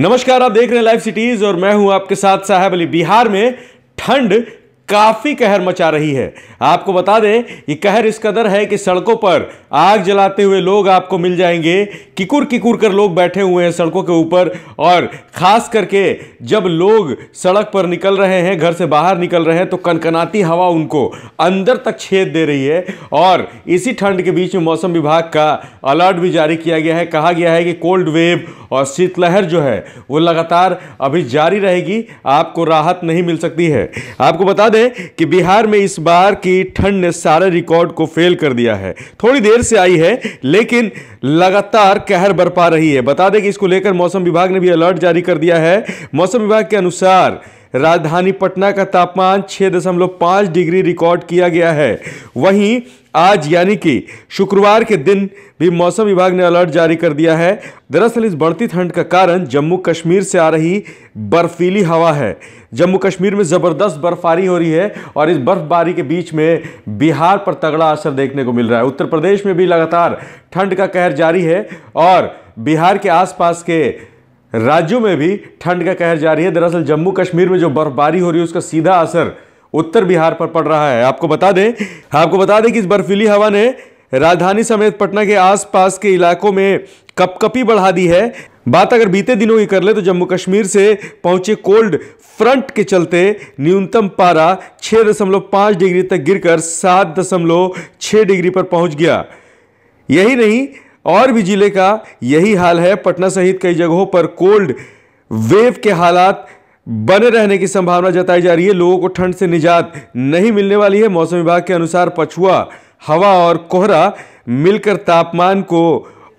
नमस्कार आप देख रहे हैं लाइव सिटीज और मैं हूं आपके साथ साहब अली बिहार में ठंड काफ़ी कहर मचा रही है आपको बता दें कि कहर इस कदर है कि सड़कों पर आग जलाते हुए लोग आपको मिल जाएंगे किकुर किकुर कर लोग बैठे हुए हैं सड़कों के ऊपर और ख़ास करके जब लोग सड़क पर निकल रहे हैं घर से बाहर निकल रहे हैं तो कनकनाती हवा उनको अंदर तक छेद दे रही है और इसी ठंड के बीच में मौसम विभाग का अलर्ट भी जारी किया गया है कहा गया है कि कोल्ड वेव और शीतलहर जो है वो लगातार अभी जारी रहेगी आपको राहत नहीं मिल सकती है आपको बता दें कि बिहार में इस बार की ठंड ने सारे रिकॉर्ड को फेल कर दिया है थोड़ी देर से आई है लेकिन लगातार कहर बरपा रही है बता दें कि इसको लेकर मौसम विभाग ने भी अलर्ट जारी कर दिया है मौसम विभाग के अनुसार राजधानी पटना का तापमान छः दशमलव पाँच डिग्री रिकॉर्ड किया गया है वहीं आज यानी कि शुक्रवार के दिन भी मौसम विभाग ने अलर्ट जारी कर दिया है दरअसल इस बढ़ती ठंड का कारण जम्मू कश्मीर से आ रही बर्फीली हवा है जम्मू कश्मीर में ज़बरदस्त बर्फबारी हो रही है और इस बर्फबारी के बीच में बिहार पर तगड़ा असर देखने को मिल रहा है उत्तर प्रदेश में भी लगातार ठंड का कहर जारी है और बिहार के आसपास के राज्यों में भी ठंड का कहर जारी है दरअसल जम्मू कश्मीर में जो बर्फबारी हो रही है उसका सीधा असर उत्तर बिहार पर पड़ रहा है आपको बता दें आपको बता दें कि इस बर्फीली हवा ने राजधानी समेत पटना के आसपास के इलाकों में कपकपी बढ़ा दी है बात अगर बीते दिनों की कर ले तो जम्मू कश्मीर से पहुंचे कोल्ड फ्रंट के चलते न्यूनतम पारा 6.5 डिग्री तक गिरकर 7.6 डिग्री पर पहुंच गया यही नहीं और भी जिले का यही हाल है पटना सहित कई जगहों पर कोल्ड वेव के हालात बने रहने की संभावना जताई जा रही है लोगों को ठंड से निजात नहीं मिलने वाली है मौसम विभाग के अनुसार पछुआ हवा और कोहरा मिलकर तापमान को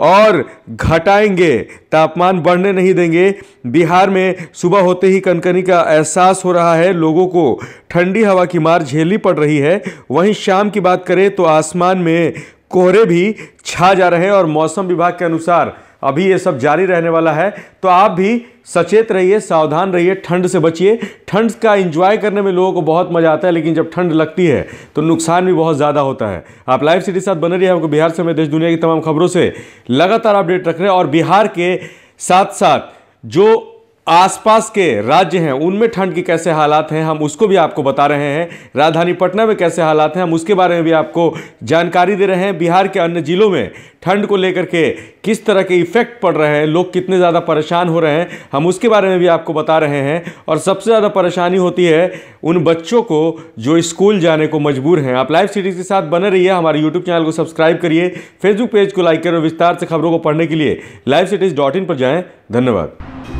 और घटाएंगे तापमान बढ़ने नहीं देंगे बिहार में सुबह होते ही कनकनी का एहसास हो रहा है लोगों को ठंडी हवा की मार झेलनी पड़ रही है वहीं शाम की बात करें तो आसमान में कोहरे भी छा जा रहे हैं और मौसम विभाग के अनुसार अभी ये सब जारी रहने वाला है तो आप भी सचेत रहिए सावधान रहिए ठंड से बचिए ठंड का एंजॉय करने में लोगों को बहुत मज़ा आता है लेकिन जब ठंड लगती है तो नुकसान भी बहुत ज़्यादा होता है आप लाइव सिटी साथ बने रहिए आपको बिहार समेत देश दुनिया की तमाम खबरों से लगातार अपडेट रख रहे हैं और बिहार के साथ साथ जो आसपास के राज्य हैं उनमें ठंड के कैसे हालात हैं हम उसको भी आपको बता रहे हैं राजधानी पटना में कैसे हालात हैं हम उसके बारे में भी आपको जानकारी दे रहे हैं बिहार के अन्य जिलों में ठंड को लेकर के किस तरह के इफेक्ट पड़ रहे हैं लोग कितने ज़्यादा परेशान हो रहे हैं हम उसके बारे में भी आपको बता रहे हैं और सबसे ज़्यादा परेशानी होती है उन बच्चों को जो स्कूल जाने को मजबूर हैं आप लाइव सीरीज के साथ बने रहिए हमारे यूट्यूब चैनल को सब्सक्राइब करिए फेसबुक पेज को लाइक करें विस्तार से खबरों को पढ़ने के लिए लाइव सिटीज़ डॉट इन पर जाएँ धन्यवाद